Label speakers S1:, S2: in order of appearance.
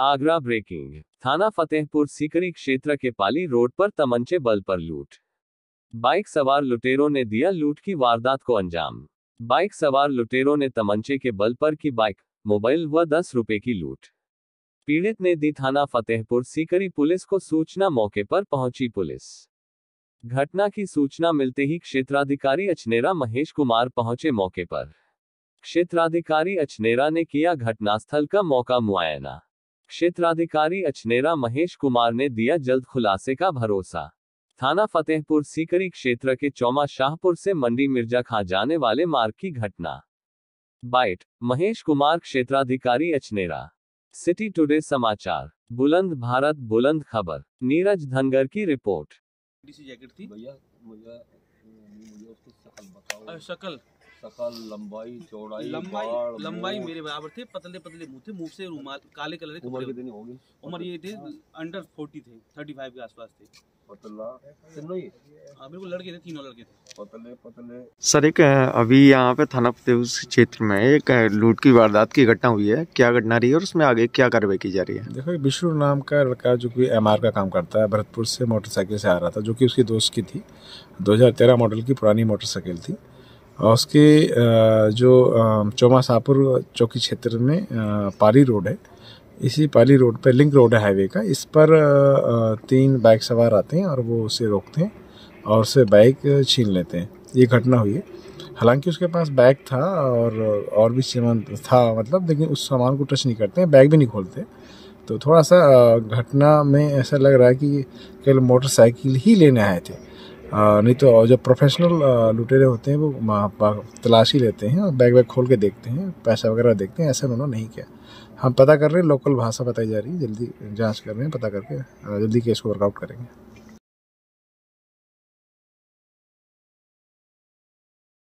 S1: Agra breaking थाना फतेहपुर सीकरी क्षेत्र के पाली रोड पर तमंचे बल पर लूट बाइक सवार लुटेरों ने दिया लूट की वारदात को अंजाम बाइक सवार लुटेरों ने तमंचे के बल पर की बाइक मोबाइल व दस रुपए की लूट पीड़ित ने दी थाना फतेहपुर सीकरी पुलिस को सूचना मौके पर पहुंची पुलिस घटना की सूचना मिलते ही क्षेत्राधिकारी अचनेरा महेश कुमार पहुंचे मौके पर क्षेत्राधिकारी अचनेरा ने किया घटनास्थल का मौका मुआयना क्षेत्राधिकारी अचनेरा महेश कुमार ने दिया जल्द खुलासे का भरोसा थाना फतेहपुर सीकरी क्षेत्र के चौमा शाहपुर से मंडी मिर्जा खा जाने वाले मार्ग की घटना बाइट महेश कुमार क्षेत्राधिकारी अचनेरा सिटी टुडे समाचार बुलंद भारत बुलंद खबर नीरज धनगर की रिपोर्ट जैकेट थी भैया मुझे, मुझे उसकी बताओ शकल लंबाई चौड़ाई लंबाई लंबाई मेरे बराबर थे पतले पतले मुंह थे मुंह से रुमाल काले कलर के कपड़े कितनी होगी उम्र ये थे अंडर 40 थे 35 के आसपास थे हाँ,
S2: सर एक अभी यहाँ पे थाना फतेहपुर क्षेत्र में एक लूट की वारदात की घटना हुई है क्या घटना रही है और उसमें आगे क्या कार्रवाई की जा रही है देखो विष्णु नाम का लड़का जो कि एम का काम करता है भरतपुर से मोटरसाइकिल से आ रहा था जो कि उसकी दोस्त की थी 2013 मॉडल की पुरानी मोटरसाइकिल थी और उसके जो चौमासापुर चौकी क्षेत्र में पाली रोड है इसी पाली रोड पर लिंक रोड है हाईवे का इस पर तीन बाइक सवार आते हैं और वो उसे रोकते हैं और उसे बाइक छीन लेते हैं ये घटना हुई है हालांकि उसके पास बैग था और और भी सामान था मतलब लेकिन उस सामान को टच नहीं करते हैं बैग भी नहीं खोलते तो थोड़ा सा घटना में ऐसा लग रहा है कि कल मोटरसाइकिल ही लेने आए थे नहीं तो जो प्रोफेशनल लुटेरे होते हैं वो तलाशी लेते हैं और बैग वैग खोल के देखते हैं पैसा वगैरह देखते हैं ऐसा उन्होंने नहीं किया हम पता कर रहे हैं लोकल भाषा बताई जा रही है जल्दी जांच कर रहे हैं पता करके जल्दी केस को वर्कआउट करेंगे